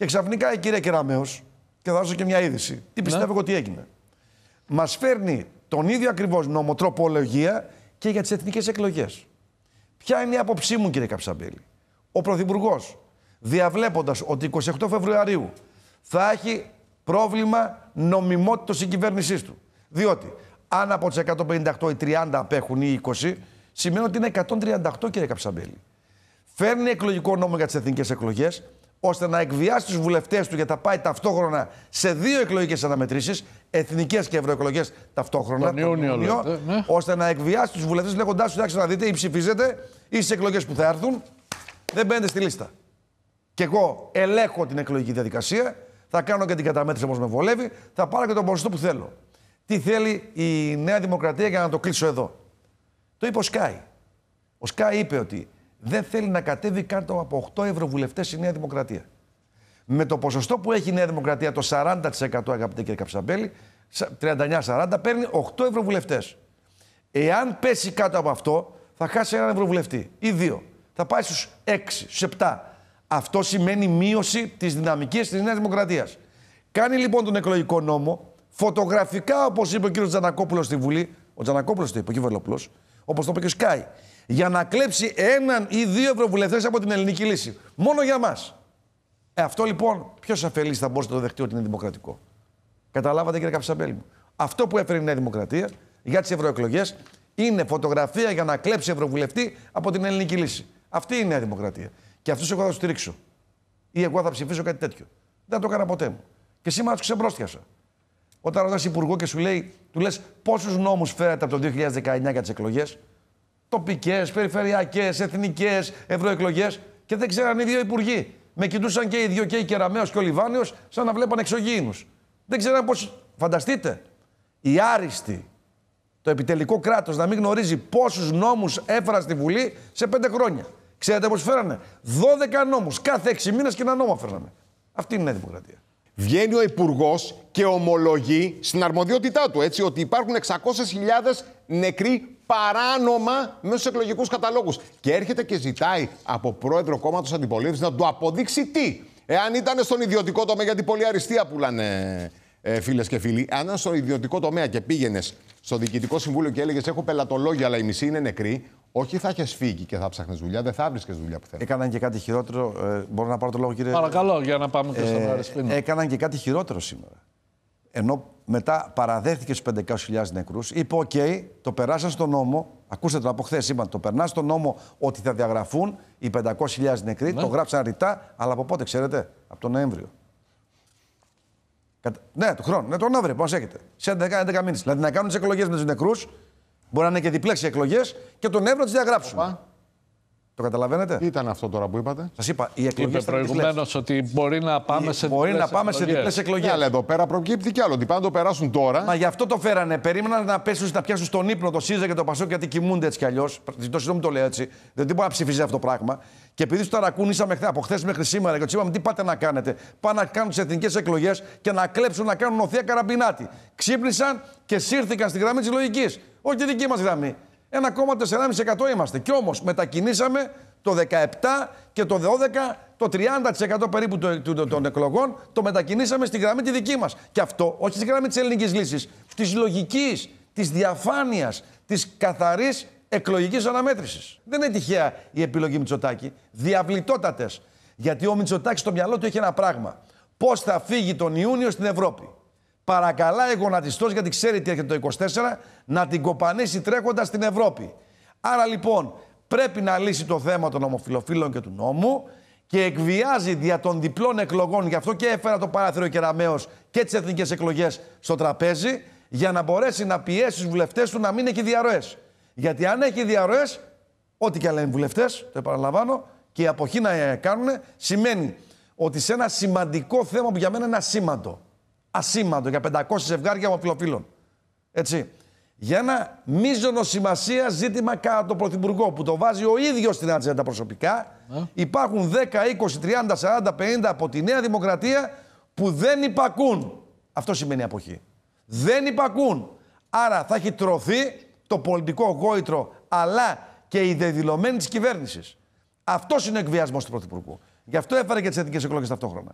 Και ξαφνικά η κυρία Κεραμέο, και θα δώσω και μια είδηση, τι ναι. πιστεύω ναι. ότι έγινε. Μας φέρνει τον ίδιο ακριβώς νομοτροπολογία και για τις εθνικές εκλογές. Ποια είναι η άποψή μου, κύριε Καψαμπέλη. Ο Πρωθυπουργός, διαβλέποντας ότι 28 Φεβρουαρίου θα έχει πρόβλημα νομιμότητας η κυβέρνησή του. Διότι αν από τις 158 οι 30 απέχουν ή 20, σημαίνει ότι είναι 138, κύριε Καψαμπέλη. Φέρνει εκλογικό νόμο για τις εθνικές εκλογές, ώστε να εκβιάσει τους βουλευτές του για τα πάει ταυτόχρονα σε δύο εκλογικές αναμετρήσεις, εθνικές και ευρωεκλογές ταυτόχρονα. Τον Ιούνιο, ναι. ώστε να εκβιάσει τους βουλευτές λέγοντάς τους: Εντάξει, να δείτε, ή ψηφίζετε, ή στις εκλογές που θα έρθουν, δεν μπαίνετε στη λίστα. Και εγώ ελέγχω την εκλογική διαδικασία, θα κάνω και την καταμέτρηση όπως με βολεύει, θα πάρω και τον ποσοστό που θέλω. Τι θέλει η Νέα Δημοκρατία για να το κλείσω εδώ. Το είπε ο Σκάι. Ο Σκάι είπε ότι δεν θέλει να κατέβει κάτω από 8 ευρωβουλευτές η Νέα Δημοκρατία. Με το ποσοστό που έχει η Νέα Δημοκρατία, το 40% αγαπητέ κύριε Καψαμπέλη, 39-40, παίρνει 8 ευρωβουλευτές. Εάν πέσει κάτω από αυτό, θα χάσει έναν ευρωβουλευτή ή δύο. Θα πάει στους 6, στου 7. Αυτό σημαίνει μείωση της δυναμικής της Νέας Δημοκρατίας. Κάνει λοιπόν τον εκλογικό νόμο, φωτογραφικά όπως είπε ο κύριος Τζανακόπουλος στη Βουλή, ο Τζανακόπουλος το είπε, ο κ. όπως το είπε και για να κλέψει έναν ή δύο ευρωβουλευτές από την ελληνική λύση. Μόνο για μας. Ε, αυτό λοιπόν, ποιος αφελής θα μπορούσε να το δεχτεί ότι είναι δημοκρατικό. Καταλάβατε κύριε Καψαμπέλη μου. Αυτό που έφερε η Νέα Δημοκρατία για τις ευρωεκλογές είναι φωτογραφία για να κλέψει ευρωβουλευτή από την ελληνική λύση. Αυτή είναι η Νέα Δημοκρατία. Και αυτούς εγώ θα τους στηρίξω. Ή εγώ θα ψηφίσω κάτι τέτοιο. Δεν το έκανα ποτέ μου. Και σήμερα τους ξεμπρόστιασα. Όταν ρωτάς υπουργό και σου λέει, του λες πόσους νόμους φέρατε από το 2019 για τις εκλογές, τοπικές, περιφερειακές, εθνικές, ευρωεκλογές και δεν ξέραν οι δύο υπουργοί. Με κοιτούσαν και οι δύο και η Κεραμαίο και ο Λιβάνιος, σαν να βλέπαν εξωγήινους. Δεν ξέραν πώς. Φανταστείτε, οι άριστοι, το επιτελικό κράτος να μην γνωρίζει πόσους νόμους έφεραν στη Βουλή σε πέντε χρόνια. Ξέρετε πώς φέρανε. 12 νόμους. Κάθε έξι μήνες και ένα νόμο φέρναμε. Αυτή είναι η Δημοκρατία. Βγαίνει ο Υπουργός και ομολογεί στην αρμοδιότητά του έτσι, ότι υπάρχουν 600.000 νεκροί παράνομα μέσα εκλογικούς καταλόγους. Και έρχεται και ζητάει από πρόεδρο κόμματος αντιπολίτευσης να του αποδείξει τι. Εάν ήταν στον ιδιωτικό τομέα, γιατί πολλή αριστεία πουλάνε ε, φίλες και φίλοι, αν ήταν στον ιδιωτικό τομέα και πήγαινες στο διοικητικό συμβούλιο και έλεγες: Έχω πελατολόγια, αλλά η μισή είναι νεκρή, όχι θα έχεις φύγει και θα ψάχνεις δουλειά, δεν θα βρίσκε δουλειά που θέλει. Έκαναν και κάτι χειρότερο. Ε, μπορώ να πάρω το λόγο, κύριε. Παρακαλώ, για να πάμε και στον ε, Έκαναν και κάτι χειρότερο σήμερα. Ενώ μετά παραδέχθηκε στου 500.000 νεκρούς. Είπε: Οκ, το περάσαν στον νόμο. Ακούστε το από χθες. Είπαν: Το περνά στον νόμο ότι θα διαγραφούν οι 500.000 νεκροί. Το ναι. γράψαν ρητά, αλλά από πότε ξέρετε, από τον Νοέμβριο. Κατα... Ναι, του χρόνου. Ναι, τον Νοέμβριο, πώ έχετε. Σε 11, 11 μήνες. Δηλαδή να κάνουν τις εκλογές με τους νεκρούς. Μπορεί να είναι και διπλές εκλογές και τον Νοέμβριο τις διαγράψουν. Το καταλαβαίνετε. ήταν αυτό τώρα που είπατε. Σας είπα, η εκλογή. Είπε προηγουμένως ότι μπορεί να πάμε σε Μπορεί να πάμε σε διπλές εκλογές. Αλλά εδώ πέρα προκύπτει κι άλλο. Ότι πάνε το περάσουν τώρα. Μα γι' αυτό το φέρανε. Περίμεναν να, πέσουν, να πιάσουν στον ύπνο το ΣΥΡΙΖΑ και το ΠΑΣΟΚ γιατί κοιμούνται έτσι κι αλλιώς. Ζητώ συγγνώμη το λέω έτσι. Δεν μπορεί να ψηφίζει αυτό το πράγμα. Και επειδή του ταρακούνησαμε από χθες μέχρι σήμερα και τους είπαμε τι πάτε να κάνετε. Πάνε να κάνουν τις εθνικές εκλογές και να κλέψουν να κάνουν οθεία καραμπινάτη. Ξύπνησαν και σύρθηκαν στη γραμμή της λογικής. Όχι τη δική μας γραμμή. 1,4,5% είμαστε. και όμως μετακινήσαμε το 17 και το 12 το 30% περίπου των εκλογών το μετακινήσαμε στη γραμμή τη δική μας. Και αυτό όχι στη γραμμή της ελληνικής λύσης, της λογικής, της διαφάνειας, της καθαρής εκλογικής αναμέτρησης. Δεν είναι τυχαία η επιλογή Μητσοτάκη. Διαβλητότατες. Γιατί ο Μητσοτάκης στο μυαλό του έχει ένα πράγμα. Πώς θα φύγει τον Ιούνιο στην Ευρώπη παρακαλάει γονατιστός, γιατί ξέρει τι έρχεται το 24, να την κοπανίσει τρέχοντας στην Ευρώπη. Άρα λοιπόν πρέπει να λύσει το θέμα των ομοφυλοφίλων και του νόμου και εκβιάζει δια των διπλών εκλογών. Γι' αυτό και έφερα το παράθυρο Κεραμαίο και τις εθνικές εκλογές στο τραπέζι, για να μπορέσει να πιέσει τους βουλευτές του να μην έχει διαρροές. Γιατί αν έχει διαρροές, ό,τι και λένε βουλευτές, το επαναλαμβάνω, και η αποχή να κάνουν, σημαίνει ότι σε ένα σημαντικό θέμα που για μένα είναι ασήμαντο, ασήμαντο για 500 ζευγάρια φιλοφίλων. Έτσι. Για ένα μείζονο σημασία ζήτημα κατά τον Πρωθυπουργό που το βάζει ο ίδιος στην ατζέντα προσωπικά. Υπάρχουν 10, 20, 30, 40, 50 από τη Νέα Δημοκρατία που δεν υπακούν. Αυτό σημαίνει αποχή. Δεν υπακούν. Άρα θα έχει τρωθεί το πολιτικό γόητρο αλλά και η δεδηλωμένη της κυβέρνησης. Αυτός είναι ο εκβιασμός του Πρωθυπουργού. Γι' αυτό έφερε και τις εθνικές εκλογές ταυτόχρονα.